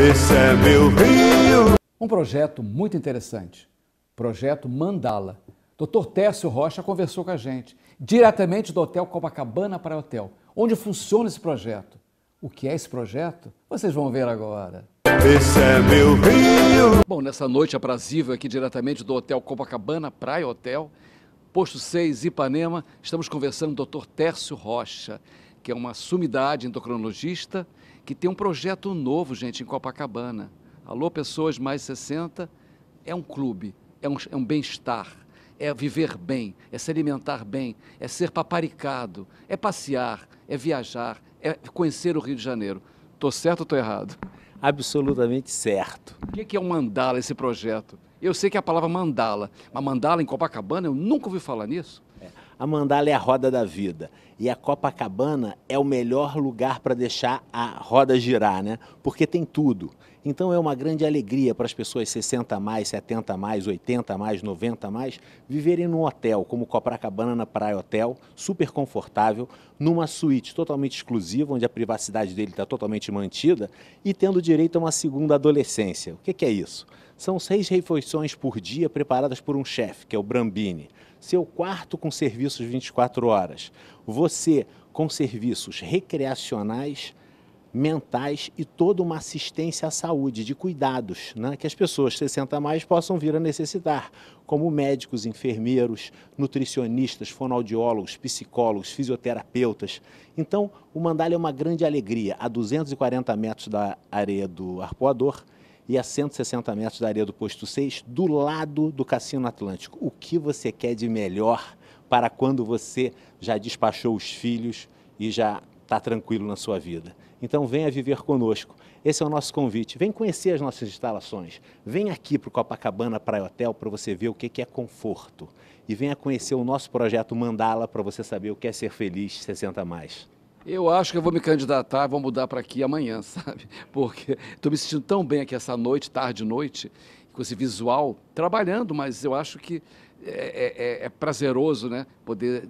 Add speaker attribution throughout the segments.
Speaker 1: Esse é meu rio. Um projeto muito interessante. Projeto Mandala. Dr. Tércio Rocha conversou com a gente, diretamente do Hotel Copacabana para Hotel, onde funciona esse projeto. O que é esse projeto? Vocês vão ver agora. Esse é meu rio. Bom, nessa noite aprazível aqui diretamente do Hotel Copacabana Praia Hotel, Posto 6, Ipanema, estamos conversando com o Dr. Tércio Rocha que é uma sumidade endocrinologista, que tem um projeto novo, gente, em Copacabana. Alô, pessoas mais 60, é um clube, é um, é um bem-estar, é viver bem, é se alimentar bem, é ser paparicado, é passear, é viajar, é conhecer o Rio de Janeiro. Estou certo ou estou errado?
Speaker 2: Absolutamente certo.
Speaker 1: O é que é um mandala, esse projeto? Eu sei que é a palavra mandala,
Speaker 2: mas mandala em Copacabana, eu nunca ouvi falar nisso a mandala é a roda da vida. E a Copacabana é o melhor lugar para deixar a roda girar, né? Porque tem tudo. Então é uma grande alegria para as pessoas 60 mais, 70 mais, 80 mais, 90 mais viverem num hotel como Copacabana na Praia Hotel, super confortável, numa suíte totalmente exclusiva, onde a privacidade dele está totalmente mantida e tendo direito a uma segunda adolescência. O que, que é isso? São seis refeições por dia preparadas por um chefe, que é o Brambini seu quarto com serviços 24 horas, você com serviços recreacionais, mentais e toda uma assistência à saúde, de cuidados, né, que as pessoas 60 a mais possam vir a necessitar, como médicos, enfermeiros, nutricionistas, fonoaudiólogos, psicólogos, fisioterapeutas. Então, o Mandalha é uma grande alegria. A 240 metros da areia do Arpoador, e a 160 metros da areia do posto 6, do lado do Cassino Atlântico. O que você quer de melhor para quando você já despachou os filhos e já está tranquilo na sua vida? Então venha viver conosco. Esse é o nosso convite. Vem conhecer as nossas instalações. Vem aqui para o Copacabana Praia Hotel para você ver o que é conforto. E venha conhecer o nosso projeto Mandala para você saber o que é ser feliz 60 mais.
Speaker 1: Eu acho que eu vou me candidatar, vou mudar para aqui amanhã, sabe? Porque estou me sentindo tão bem aqui essa noite, tarde noite, com esse visual, trabalhando, mas eu acho que é, é, é, é prazeroso, né? Poder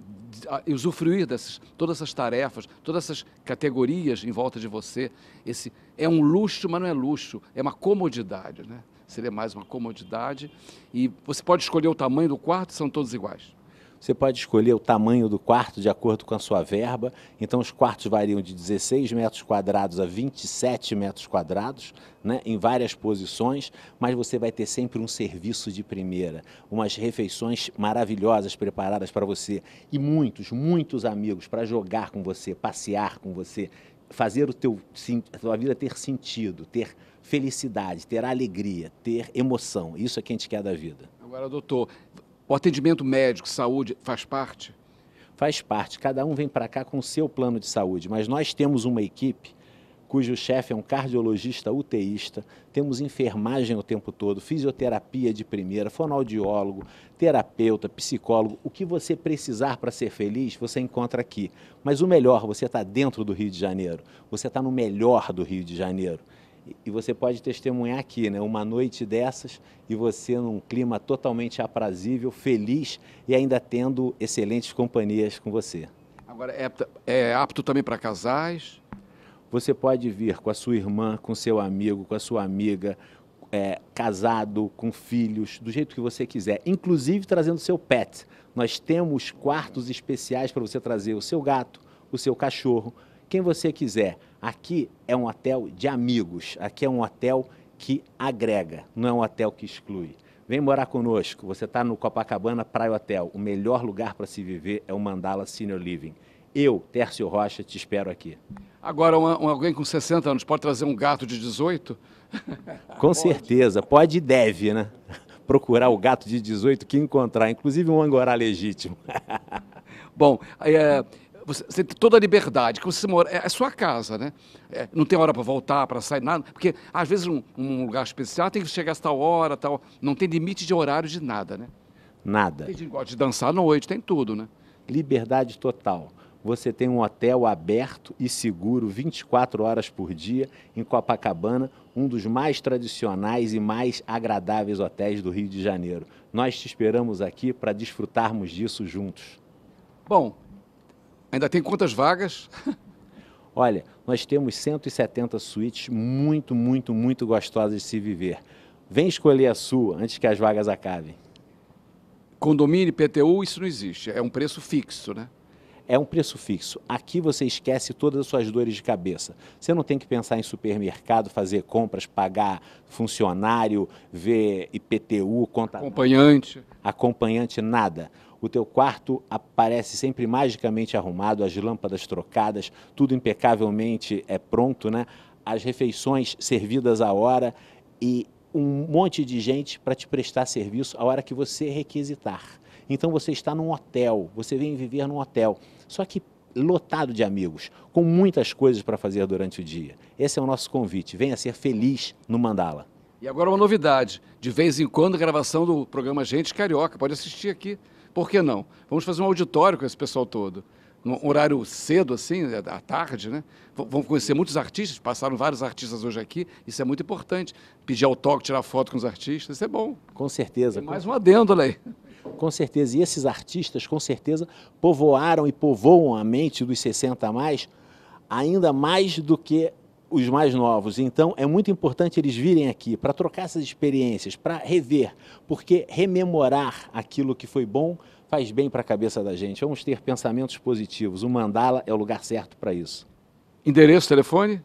Speaker 1: usufruir dessas todas essas tarefas, todas essas categorias em volta de você. Esse é um luxo, mas não é luxo, é uma comodidade, né? Seria mais uma comodidade. E você pode escolher o
Speaker 2: tamanho do quarto, são todos iguais. Você pode escolher o tamanho do quarto de acordo com a sua verba. Então, os quartos variam de 16 metros quadrados a 27 metros quadrados, né, em várias posições, mas você vai ter sempre um serviço de primeira, umas refeições maravilhosas preparadas para você e muitos, muitos amigos para jogar com você, passear com você, fazer o teu, a tua vida ter sentido, ter felicidade, ter alegria, ter emoção. Isso é que a gente quer da vida.
Speaker 1: Agora, doutor,
Speaker 2: o atendimento médico, saúde, faz parte? Faz parte. Cada um vem para cá com o seu plano de saúde, mas nós temos uma equipe cujo chefe é um cardiologista uteísta, temos enfermagem o tempo todo, fisioterapia de primeira, fonoaudiólogo, terapeuta, psicólogo, o que você precisar para ser feliz, você encontra aqui. Mas o melhor, você está dentro do Rio de Janeiro, você está no melhor do Rio de Janeiro. E você pode testemunhar aqui, né? Uma noite dessas e você num clima totalmente aprazível, feliz e ainda tendo excelentes companhias com você. Agora, é, é apto também para casais? Você pode vir com a sua irmã, com seu amigo, com a sua amiga, é, casado, com filhos, do jeito que você quiser, inclusive trazendo seu pet. Nós temos quartos especiais para você trazer o seu gato, o seu cachorro, quem você quiser. Aqui é um hotel de amigos, aqui é um hotel que agrega, não é um hotel que exclui. Vem morar conosco. Você está no Copacabana Praia Hotel. O melhor lugar para se viver é o Mandala Senior Living. Eu, Tércio Rocha, te espero aqui. Agora, uma, uma, alguém com 60 anos pode
Speaker 1: trazer um gato de
Speaker 2: 18? Com certeza, pode e deve, né? Procurar o gato de 18 que encontrar, inclusive um angorá legítimo. Bom, é, você, você tem
Speaker 1: toda a liberdade, que você mora. É, é sua casa, né? É, não tem hora para voltar, para sair, nada. Porque, às vezes, um, um lugar especial tem que chegar a tal hora, tal. Não tem limite de horário de nada, né?
Speaker 2: Nada. Tem gente gosta de dançar à noite, tem tudo, né? Liberdade total você tem um hotel aberto e seguro 24 horas por dia em Copacabana, um dos mais tradicionais e mais agradáveis hotéis do Rio de Janeiro. Nós te esperamos aqui para desfrutarmos disso juntos. Bom, Ainda tem quantas vagas? Olha, nós temos 170 suítes muito, muito, muito gostosas de se viver. Vem escolher a sua antes que as vagas acabem. Condomínio, PTU, isso não existe. É um preço fixo, né? é um preço fixo. Aqui você esquece todas as suas dores de cabeça. Você não tem que pensar em supermercado, fazer compras, pagar funcionário, ver IPTU, conta. Acompanhante. Acompanhante, nada. O teu quarto aparece sempre magicamente arrumado, as lâmpadas trocadas, tudo impecavelmente é pronto, né? As refeições servidas à hora e um monte de gente para te prestar serviço a hora que você requisitar. Então você está num hotel, você vem viver num hotel, só que lotado de amigos, com muitas coisas para fazer durante o dia. Esse é o nosso convite. Venha ser feliz no Mandala.
Speaker 1: E agora uma novidade: de vez em quando, gravação do programa Gente Carioca. Pode assistir aqui por que não? Vamos fazer um auditório com esse pessoal todo. Num horário cedo, assim, né, à tarde, né? Vão conhecer muitos artistas, passaram vários artistas hoje aqui, isso é muito
Speaker 2: importante. Pedir autógrafo, tirar foto com os artistas, isso é bom. Com certeza. Tem mais um adendo, aí. Com certeza. E esses artistas, com certeza, povoaram e povoam a mente dos 60 a mais ainda mais do que os mais novos. Então, é muito importante eles virem aqui para trocar essas experiências, para rever, porque rememorar aquilo que foi bom faz bem para a cabeça da gente. Vamos ter pensamentos positivos. O Mandala é o lugar certo para isso. Endereço, telefone?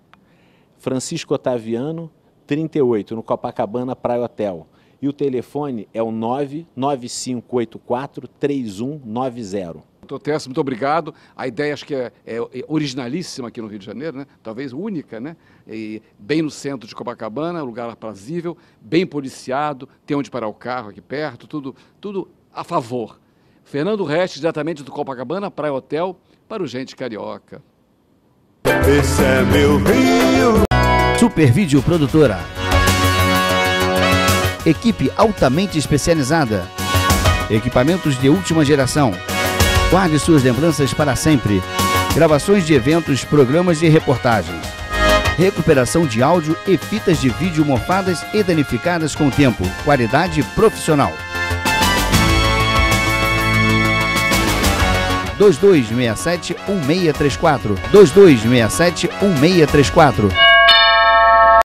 Speaker 2: Francisco Otaviano, 38, no Copacabana Praia Hotel. E o telefone é o 99584 3190. Doutor Tess, muito obrigado. A ideia acho que é,
Speaker 1: é, é, originalíssima aqui no Rio de Janeiro, né? talvez única, né? E bem no centro de Copacabana, lugar aprazível, bem policiado, tem onde parar o carro aqui perto, tudo, tudo a favor. Fernando Reste, diretamente do Copacabana, Praia Hotel, para o Gente Carioca. Esse é meu Rio. vídeo, Produtora. Equipe altamente especializada. Equipamentos de última geração Guarde suas lembranças para sempre. Gravações de eventos, programas e reportagens. Recuperação de áudio e fitas de vídeo morfadas e danificadas com o tempo. Qualidade profissional. 2267 1634 2267 1634